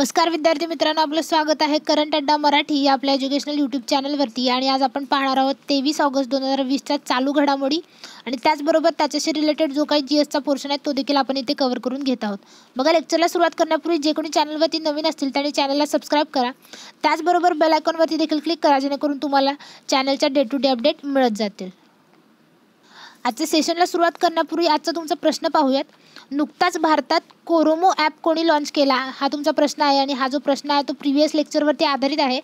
नमस्कार विद्यार्थी मित्रांनो आपलं स्वागत आहे करंट अड्डा मराठी या आपल्या एज्युकेशनल यूट्यूब चॅनलवरती आणि आज आपण पाहणार आहोत तेवीस ऑगस्ट दोन हजार वीसच्या चालू घडामोडी आणि त्याचबरोबर त्याच्याशी रिलेटेड जो काही जी एसचा पोर्शन आहे तो देखील आपण इथे कवर करून घेत आहोत बघा लेक्चरला सुरुवात करण्यापूर्वी जे कोणी चॅनलवरती नवीन असतील त्यांनी चॅनलला सबस्क्राईब करा त्याचबरोबर बेल देखील क्लिक करा जेणेकरून तुम्हाला चॅनलच्या डे टू डे अपडेट मिळत जातील आजच्या सेशनला सुरुवात करण्यापूर्वी आजचा तुमचा प्रश्न पाहूयात नुकताच भारतात कोरोमो ॲप कोणी लॉन्च केला हा तुमचा प्रश्न आहे आणि हा जो प्रश्न आहे तो प्रिव्हियस लेक्चरवरती आधारित आहे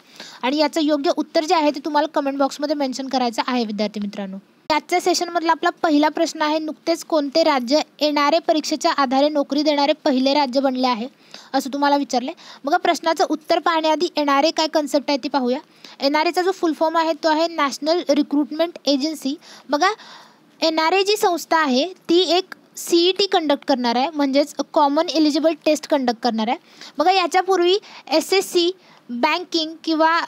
आणि याचं योग्य उत्तर जे आहे ते तुम्हाला कमेंट बॉक्समध्ये मेन्शन करायचं आहे विद्यार्थी मित्रांनो आजच्या सेशनमधला आपला पहिला प्रश्न आहे नुकतेच कोणते राज्य येणारे परीक्षेच्या आधारे नोकरी देणारे पहिले राज्य बनले आहे असं तुम्हाला विचारले मग प्रश्नाचं उत्तर पाहण्याआधी एनआरए काय कन्सेप्ट आहे ती पाहूया एचा जो फुल फॉर्म आहे तो आहे नॅशनल रिक्रुटमेंट एजन्सी बघा एन आर ए जी संस्था आहे ती एक सी ई टी कंडक्ट करणार आहे म्हणजेच कॉमन एलिजिबल टेस्ट कंडक्ट करणार आहे बघा याच्यापूर्वी एस एस सी बँकिंग किंवा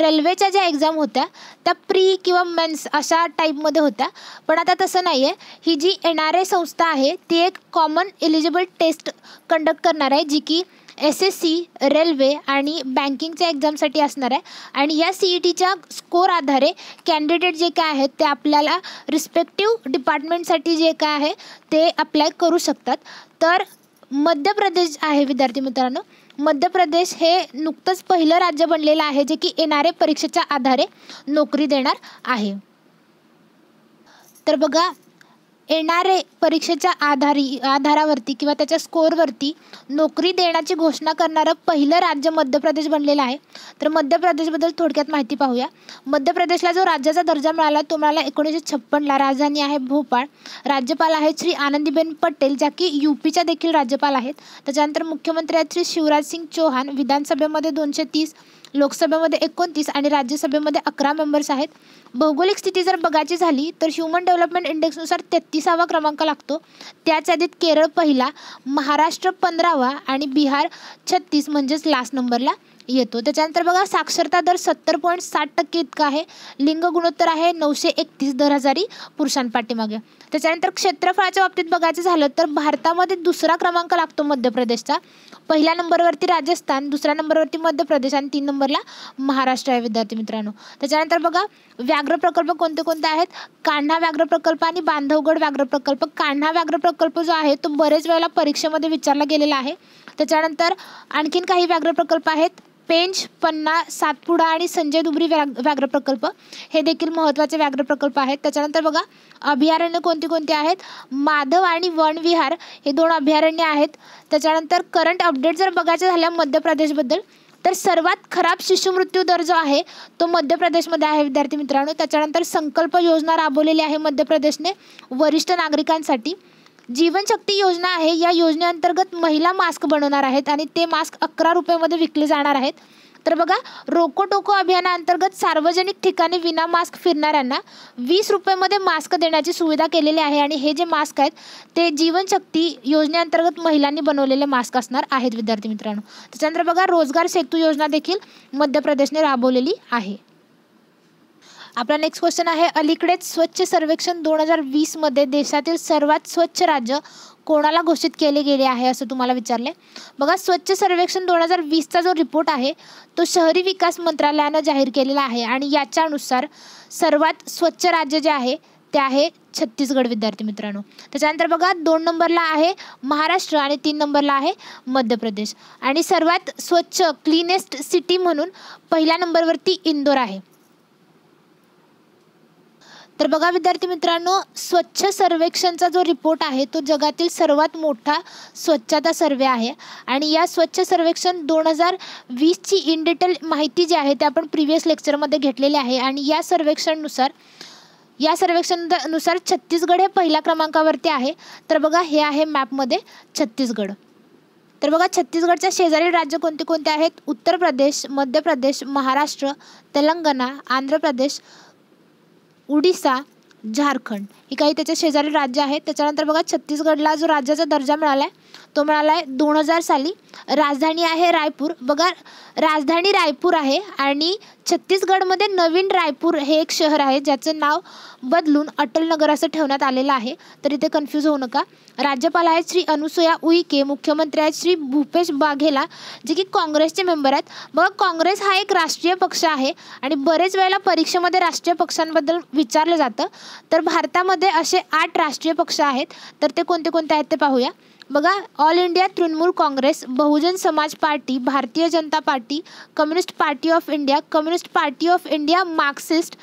रेल्वेच्या ज्या एक्झाम होत्या त्या प्री किंवा मेन्स अशा टाईपमध्ये होत्या पण आता तसं नाही आहे ही जी एन आर ए संस्था आहे ती एक कॉमन एलिजिबल टेस्ट कंडक्ट करणार आहे जी की एस एस सी रेल्वे आणि बँकिंगच्या एक्झामसाठी असणार आहे आणि या सी ई टीच्या स्कोर आधारे कॅन्डिडेट जे काय आहेत ते आपल्याला रिस्पेक्टिव्ह डिपार्टमेंटसाठी जे काय आहे ते अप्लाय करू शकतात तर मध्य प्रदेश आहे विद्यार्थी मित्रांनो मध्य प्रदेश हे नुकतंच पहिलं राज्य बनलेलं आहे जे की एन परीक्षेच्या आधारे नोकरी देणार आहे तर बघा येणारे परीक्षेच्या आधारी आधारावरती किंवा त्याच्या स्कोरवरती नोकरी देण्याची घोषणा करणारं पहिलं राज्य मध्य प्रदेश बनलेलं आहे तर मध्य प्रदेशबद्दल थोडक्यात माहिती पाहूया मध्य प्रदेशला जो राज्याचा दर्जा मिळाला तो मिळाला एकोणीसशे छप्पनला राजधानी आहे भोपाळ राज्यपाल आहेत श्री आनंदीबेन पटेल ज्या की यू देखील राज्यपाल आहेत त्याच्यानंतर मुख्यमंत्री आहेत श्री शिवराजसिंग चौहान विधानसभेमध्ये दोनशे तीस लोकसभेमध्ये एकोणतीस आणि राज्यसभेमध्ये अकरा मेंबर्स आहेत भौगोलिक स्थिती जर बघायची झाली तर ह्युमन डेव्हलपमेंट इंडेक्सनुसार तेहत्तीसावा क्रमांक लागतो त्याच यादीत केरळ पहिला महाराष्ट्र पंधरावा आणि बिहार छत्तीस म्हणजेच लास्ट नंबरला येतो त्याच्यानंतर बघा साक्षरता दर सत्तर पॉईंट साठ टक्के इतका आहे लिंग गुणोत्तर आहे नऊशे एकतीस दर हजारी पुरुषांपाठीमागे त्याच्यानंतर क्षेत्रफळाच्या बाबतीत बघायचं झालं तर भारतामध्ये दुसरा क्रमांक लागतो मध्य प्रदेशचा पहिल्या नंबरवरती राजस्थान दुसऱ्या नंबरवरती मध्य प्रदेश आणि तीन नंबरला महाराष्ट्र आहे विद्यार्थी मित्रांनो त्याच्यानंतर बघा व्याघ्र प्रकल्प कोणते कोणते आहेत कान्हा व्याघ्र प्रकल्प आणि बांधवगड व्याघ्र प्रकल्प कान्हा व्याघ्र प्रकल्प जो आहे तो बरेच वेळेला परीक्षेमध्ये विचारला गेलेला आहे त्याच्यानंतर आणखीन काही व्याघ्र प्रकल्प आहेत पेंच पन्ना सातपुडा आणि संजय दुबरी व्याघ्र प्रकल्प हे देखील महत्त्वाचे व्याघ्र प्रकल्प आहेत त्याच्यानंतर बघा अभयारण्य कोणते कोणते आहेत माधव आणि वनविहार हे दोन अभयारण्य आहेत त्याच्यानंतर करंट अपडेट जर बघायचं झाल्या मध्य प्रदेशबद्दल तर सर्वात खराब शिशुमृत्यू दर जो आहे तो मध्य प्रदेशमध्ये आहे विद्यार्थी मित्रांनो त्याच्यानंतर संकल्प योजना राबवलेली आहे मध्य प्रदेशने वरिष्ठ नागरिकांसाठी जीवनशक्ती योजना आहे या योजनेअंतर्गत महिला मास्क बनवणार आहेत आणि ते मास्क अकरा रुपयामध्ये विकले जाणार आहेत तर बघा रोको टोको अभियानाअंतर्गत सार्वजनिक ठिकाणी विना मास्क फिरणाऱ्यांना वीस रुपयामध्ये मास्क देण्याची सुविधा केलेली आहे आणि हे जे मास्क आहेत ते जीवनशक्ती योजनेअंतर्गत महिलांनी बनवलेले मास्क असणार आहेत विद्यार्थी मित्रांनो त्याच्यानंतर बघा रोजगार सेतू योजना देखील मध्य प्रदेशने राबवलेली आहे आपला नेक्स्ट क्वेश्चन आहे अलीकडेच स्वच्छ सर्वेक्षण दोन हजार वीसमध्ये देशातील सर्वात स्वच्छ राज्य कोणाला घोषित केले गेले आहे असं तुम्हाला विचारले बघा स्वच्छ सर्वेक्षण दोन हजार वीसचा जो रिपोर्ट आहे तो शहरी विकास मंत्रालयानं जाहीर केलेला आहे आणि याच्यानुसार सर्वात स्वच्छ राज्य जे आहे ते आहे छत्तीसगड विद्यार्थी मित्रांनो त्याच्यानंतर बघा दोन नंबरला आहे महाराष्ट्र आणि तीन नंबरला आहे मध्य प्रदेश आणि सर्वात स्वच्छ क्लीनेस्ट सिटी म्हणून पहिल्या नंबरवरती इंदोर आहे तर बघा विद्यार्थी मित्रांनो स्वच्छ सर्वेक्षणचा जो रिपोर्ट आहे तो जगातील सर्वात मोठा स्वच्छता सर्वे आहे आणि या स्वच्छ सर्वेक्षण दोन हजार वीसची इन डिटेल माहिती जी आहे ते आपण प्रिव्हियस लेक्चरमध्ये घेतलेले आहे आणि या सर्वेक्षणनुसार या सर्वेक्षणानुसार छत्तीसगड हे पहिल्या क्रमांकावरती आहे तर बघा हे आहे मॅपमध्ये छत्तीसगड तर बघा छत्तीसगडच्या शेजारील राज्य कोणते कोणते आहेत उत्तर प्रदेश मध्य प्रदेश महाराष्ट्र तेलंगणा आंध्र प्रदेश उडिसा झारखंड ही काही त्याच्या शेजारी राज्य आहेत त्याच्यानंतर बघा छत्तीसगडला जो राज्याचा दर्जा मिळाला आहे तो म्हणाला आहे दोन हजार साली राजधानी आहे रायपूर बघा राजधानी रायपूर आहे आणि छत्तीसगडमध्ये नवीन रायपूर हे एक शहर आहे ज्याचं नाव बदलून अटल नगर असं ठेवण्यात आलेलं आहे तर इथे कन्फ्यूज होऊ नका राज्यपाल आहेत श्री अनुसुया उईके मुख्यमंत्री आहेत श्री भूपेश बाघेला जे की काँग्रेसचे मेंबर आहेत बघा काँग्रेस हा एक राष्ट्रीय पक्ष आहे आणि बरेच वेळेला परीक्षेमध्ये राष्ट्रीय पक्षांबद्दल विचारलं जातं तर भारतामध्ये असे आठ राष्ट्रीय पक्ष आहेत तर ते कोणते कोणते आहेत ते पाहूया बघा All India Trinamool Congress Bahujan Samaj Party Bharatiya Janata Party Communist Party of India Communist Party of India Marxist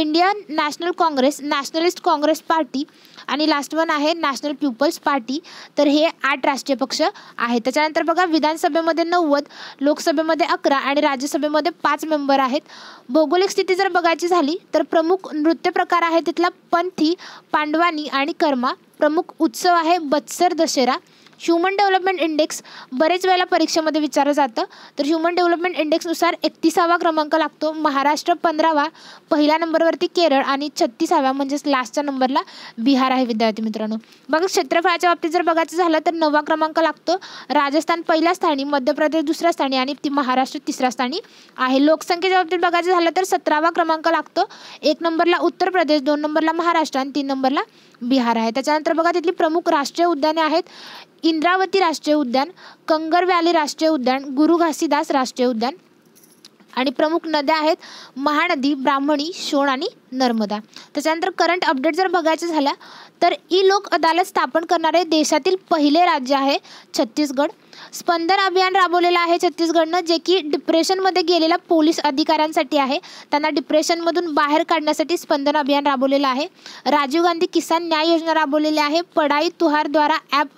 Indian National Congress Nationalist Congress Party आणि लास्ट वन आहे नॅशनल पीपल्स पार्टी तर हे आठ राष्ट्रीय पक्ष आहेत त्याच्यानंतर बघा विधानसभेमध्ये नव्वद लोकसभेमध्ये अकरा आणि राज्यसभेमध्ये पाच मेंबर आहेत भौगोलिक स्थिती जर बघायची झाली तर प्रमुख नृत्य प्रकार आहे तिथला पंथी पांडवानी आणि कर्मा प्रमुख उत्सव आहे बत्सर दशेरा ह्युमन डेव्हलपमेंट इंडेक्स बरेच वेळेला परीक्षेमध्ये विचारलं जातं तर ह्युमन डेव्हलपमेंट इंडेक्सनुसार एकतीसावा क्रमांक लागतो महाराष्ट्र पंधरावा पहिल्या नंबरवरती केरळ आणि छत्तीसाव्या म्हणजेच लास्टच्या नंबरला बिहार आहे विद्यार्थी मित्रांनो मग क्षेत्रफळाच्या बाबतीत जर बघायचं झालं तर नववा क्रमांक लागतो राजस्थान पहिल्या स्थानी मध्य प्रदेश दुसऱ्या स्थानी आणि ती महाराष्ट्र तिसऱ्या स्थानी आहे लोकसंख्येच्या बाबतीत बघायचं झालं तर सतरावा क्रमांक लागतो एक नंबरला उत्तर प्रदेश दोन नंबरला महाराष्ट्र आणि तीन नंबरला बिहार आहे त्याच्यानंतर बघा तिथली प्रमुख राष्ट्रीय उद्याने आहेत इंद्रावती राष्ट्रीय उद्यान कंगर व्हॅली राष्ट्रीय उद्यान गुरु घासीदास राष्ट्रीय उद्यान आणि प्रमुख नद्या आहेत महानदी ब्राह्मणी शोण आणि नर्मदा त्याच्यानंतर करंट अपडेट जर बघायचं झालं तर ई लोक अदालत स्थापन करणारे देशातील पहिले राज्य आहे छत्तीसगड स्पंदन अभियान राबवलेलं आहे छत्तीसगडनं जे की डिप्रेशनमध्ये गेलेल्या पोलीस अधिकाऱ्यांसाठी आहे त्यांना डिप्रेशनमधून बाहेर काढण्यासाठी स्पंदन अभियान राबवलेलं आहे राजीव गांधी किसान न्याय योजना राबवलेली आहे पढाई तुहारद्वारा ॲप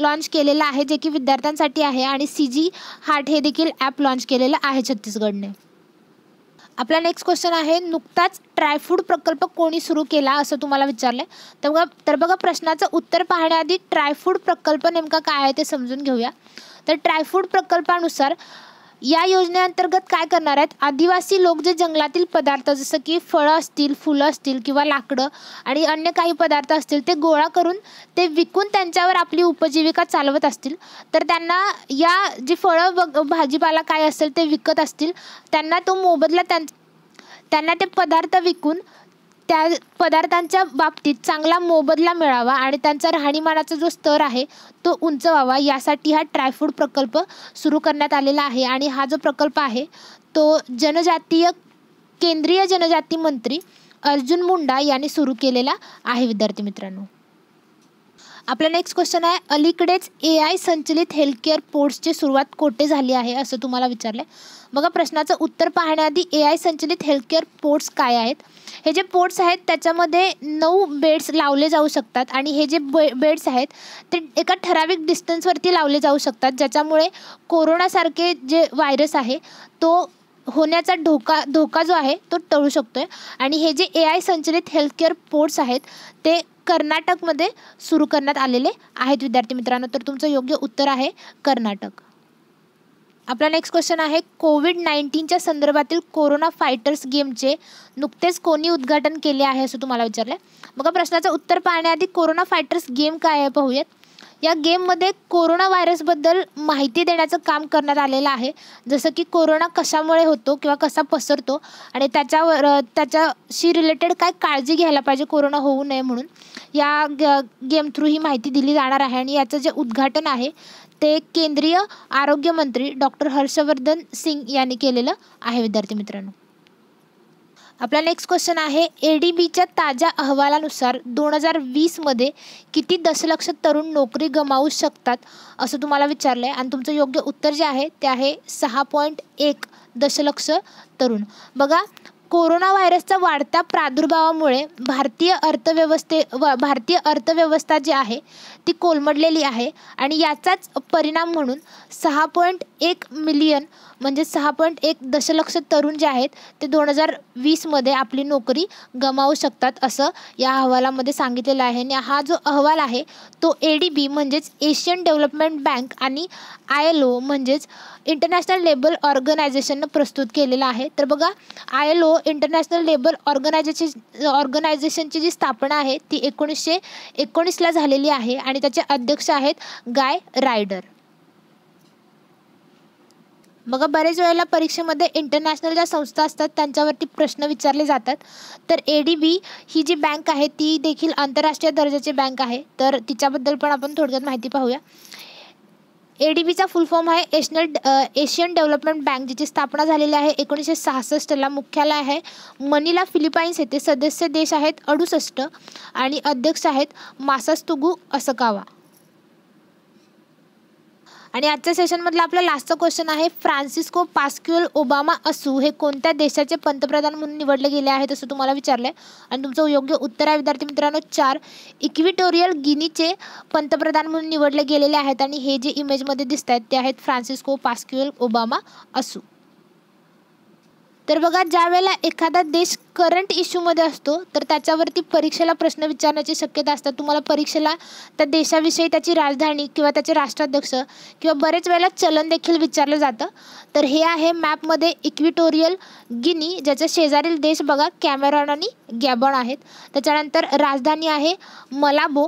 लॉन्च केलेलं आहे जे की विद्यार्थ्यांसाठी आहे आणि सी जी हाट हे देखील ॲप लॉन्च केलेलं आहे छत्तीसगडने आपला नेक्स्ट क्वेश्चन आहे नुकताच ट्रायफूड प्रकल्प कोणी सुरू केला असं तुम्हाला विचारलं तर बघा तर बघा प्रश्नाचं उत्तर पाहण्याआधी ट्रायफूड प्रकल्प नेमका काय आहे ते समजून घेऊया तर ट्रायफूड प्रकल्पानुसार या योजनेअंतर्गत काय करणार आहेत आदिवासी लोक जे जंगलातील पदार्थ जसं की फळं असतील फुलं असतील किंवा लाकडं आणि अन्य काही पदार्थ असतील ते गोळा करून ते विकून त्यांच्यावर आपली उपजीविका चालवत असतील तर त्यांना या जी फळं बग भाजीपाला काय असेल ते विकत असतील त्यांना तो मोबदला त्यां त्यांना ते पदार्थ विकून त्या पदार्थांच्या बाबतीत चांगला मोबदला मिळावा आणि त्यांचा राहणीमानाचा जो स्तर आहे तो उंच व्हावा यासाठी हा ट्रायफूड प्रकल्प सुरू करण्यात आलेला आहे आणि हा जो प्रकल्प आहे तो जनजातीय केंद्रीय जनजाती मंत्री अर्जुन मुंडा यांनी सुरू केलेला आहे विद्यार्थी मित्रांनो आपला नेक्स्ट क्वेश्चन आहे अलीकडेच ए आय संचलित हेल्थकेअर पोर्ट्सची सुरुवात कोठे झाली आहे असं तुम्हाला विचारलं आहे बघा प्रश्नाचं उत्तर पाहण्याआधी ए आय संचलित हेल्थकेअर पोर्ट्स काय आहेत हे जे पोर्ट्स आहेत त्याच्यामध्ये नऊ बेड्स लावले जाऊ शकतात आणि हे जे बे बेड्स आहेत ते एका ठराविक डिस्टन्सवरती लावले जाऊ शकतात ज्याच्यामुळे कोरोनासारखे जे व्हायरस आहे तो होण्याचा धोका धोका जो आहे तो टळू शकतो आहे आणि हे जे ए आय संचलित हेल्थकेअर पोर्ट्स आहेत ते कर्नाटकमध्ये सुरू करण्यात आलेले आहेत विद्यार्थी मित्रांनो तर तुमचं योग्य उत्तर आहे कर्नाटक आपला नेक्स्ट क्वेश्चन आहे कोविड नाईन्टीनच्या संदर्भातील कोरोना फायटर्स गेमचे नुकतेच कोणी उद्घाटन केले आहे असं तुम्हाला विचारलं आहे मग प्रश्नाचं उत्तर पाहण्याआधी कोरोना फायटर्स गेम काय आहे पाहूयात या गेममध्ये कोरोना व्हायरसबद्दल माहिती देण्याचं काम करण्यात आलेलं आहे जसं की कोरोना कशामुळे होतो किंवा कसा पसरतो आणि त्याच्यावर त्याच्याशी रिलेटेड काय काळजी घ्यायला पाहिजे कोरोना होऊ नये म्हणून या गेम थ्रू ही माहिती दिली जाणार आहे आणि याचं जे उद्घाटन आहे ते केंद्रीय मंत्री डॉक्टर हर्षवर्धन सिंग यांनी केलेलं आहे विद्यार्थी मित्रांनो आपला नेक्स्ट क्वेश्चन आहे ए डी बीच्या ताज्या अहवालानुसार दोन हजार वीसमध्ये किती दशलक्ष तरुण नोकरी गमावू शकतात असं तुम्हाला विचारलं आहे आणि तुमचं योग्य उत्तर जे आहे ते आहे सहा पॉईंट एक दशलक्ष तरुण बघा कोरोना व्हायरसचा वाढत्या प्रादुर्भावामुळे भारतीय अर्थव्यवस्थे व भारतीय अर्थव्यवस्था जी आहे ती कोलमडलेली आहे आणि याचाच परिणाम म्हणून सहा पॉईंट एक मिलियन म्हणजे सहा पॉईंट एक दशलक्ष तरुण जे आहेत ते दोन हजार वीसमध्ये आपली नोकरी गमावू शकतात असं या अहवालामध्ये सांगितलेलं आहे आणि हा जो अहवाल आहे तो ए डी बी म्हणजेच एशियन डेव्हलपमेंट बँक आणि आय एल ओ म्हणजेच इंटरनॅशनल लेबल ऑर्गनायझेशननं प्रस्तुत केलेला आहे तर बघा I L O International Labour Organisation Organisation जी स्थापना आहे ती एकोणीसशे एकोणीसला झालेली आहे आणि त्याचे अध्यक्ष आहेत गाय रायडर मग बरेच वेळेला परीक्षेमध्ये इंटरनॅशनल ज्या संस्था असतात त्यांच्यावरती प्रश्न विचारले जातात तर ए डी बी ही जी बँक आहे ती देखील आंतरराष्ट्रीय दर्जाची बँक आहे तर तिच्याबद्दल पण आपण थोडक्यात माहिती पाहूया ए डी बीचा फुल फॉर्म आहे एशनल एशियन डेव्हलपमेंट बँक जिची स्थापना झालेली आहे एकोणीसशे सहासष्टला मुख्यालय आहे मनीला फिलिपाईन्स येथे सदस्य देश आहेत अडुसष्ट आणि अध्यक्ष आहेत मासास्तुगू असकावा आणि आजच्या सेशनमधला आपला लास्टचा क्वेश्चन आहे फ्रान्सिस्को पास्क्युअल ओबामा असू हे कोणत्या देशाचे पंतप्रधान म्हणून निवडले गेले आहेत असं तुम्हाला विचारलं आहे आणि तुमचं योग्य उत्तर आहे विद्यार्थी मित्रांनो चार इक्विटोरियल गिनीचे पंतप्रधान म्हणून निवडले गेलेले आहेत आणि हे जे इमेजमध्ये दिसत आहेत ते आहेत फ्रान्सिस्को पास्क्युअल ओबामा असू तर बघा ज्या वेळेला एखादा देश करंट इश्यूमध्ये असतो तर त्याच्यावरती परीक्षेला प्रश्न विचारण्याची शक्यता असतात तुम्हाला परीक्षेला त्या देशाविषयी त्याची राजधानी किंवा त्याचे राष्ट्राध्यक्ष किंवा बरेच वेळेला चलन देखील विचारलं जातं तर हे आहे मॅपमध्ये इक्विटोरियल गिनी ज्याच्या शेजारील देश बघा कॅमेरॉन आणि गॅबॉन आहेत त्याच्यानंतर राजधानी आहे मलाबो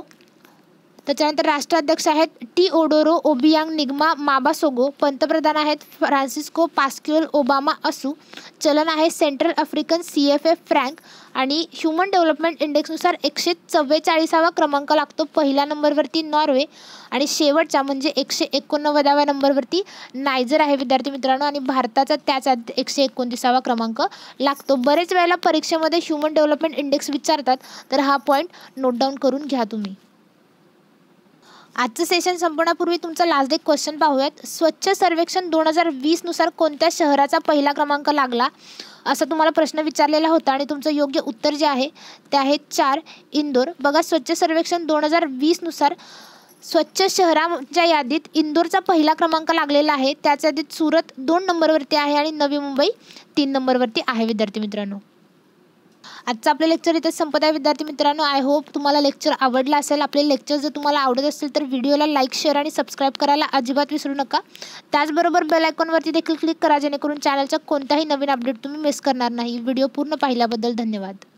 त्याच्यानंतर राष्ट्राध्यक्ष आहेत Teodoro Obiang Nguema Mbasogo पंतप्रधान आहेत फ्रान्सिस्को पास्क्युअल ओबामा असू चलन आहे Central African C F F franc आणि ह्युमन डेव्हलपमेंट इंडेक्सनुसार एकशे चव्वेचाळीसावा क्रमांक लागतो पहिल्या नंबरवरती नॉर्वे आणि शेवटचा म्हणजे एकशे एकोणनव्वदाव्या नंबरवरती नायजर आहे विद्यार्थी मित्रांनो आणि भारताचा त्याच एकशे एकोणतीसावा क्रमांक लागतो बरेच वेळेला परीक्षेमध्ये ह्युमन डेव्हलपमेंट इंडेक्स विचारतात तर हा पॉईंट नोट डाऊन करून घ्या तुम्ही आजचं सेशन संपण्यापूर्वी तुमचा लास्ट एक क्वेश्चन पाहूयात स्वच्छ सर्वेक्षण दोन हजार वीसनुसार कोणत्या शहराचा पहिला क्रमांक लागला असा तुम्हाला प्रश्न विचारलेला होता आणि तुमचं योग्य उत्तर जे आहे ते आहे चार इंदोर बघा स्वच्छ सर्वेक्षण दोन हजार वीसनुसार स्वच्छ शहराच्या यादीत इंदोरचा पहिला क्रमांक लागलेला आहे त्याच यादीत सुरत दोन नंबरवरती आहे आणि नवी मुंबई तीन नंबरवरती आहे विद्यार्थी मित्रांनो आजचं आपलं लेक्चर इथे संपत आहे विद्यार्थी मित्रांनो आय होप तुम्हाला लेक्चर आवडला असेल आपले लेक्चर जर तुम्हाला आवडत असेल तर व्हिडिओला लाईक शेअर आणि सबस्क्राईब करायला अजिबात विसरू नका त्याचबरोबर बेलायकॉनवरती देखील क्लिक करा जेणेकरून चॅनलचा कोणताही नवीन अपडेट तुम्ही मिस करणार नाही व्हिडिओ पूर्ण पाहिल्याबद्दल धन्यवाद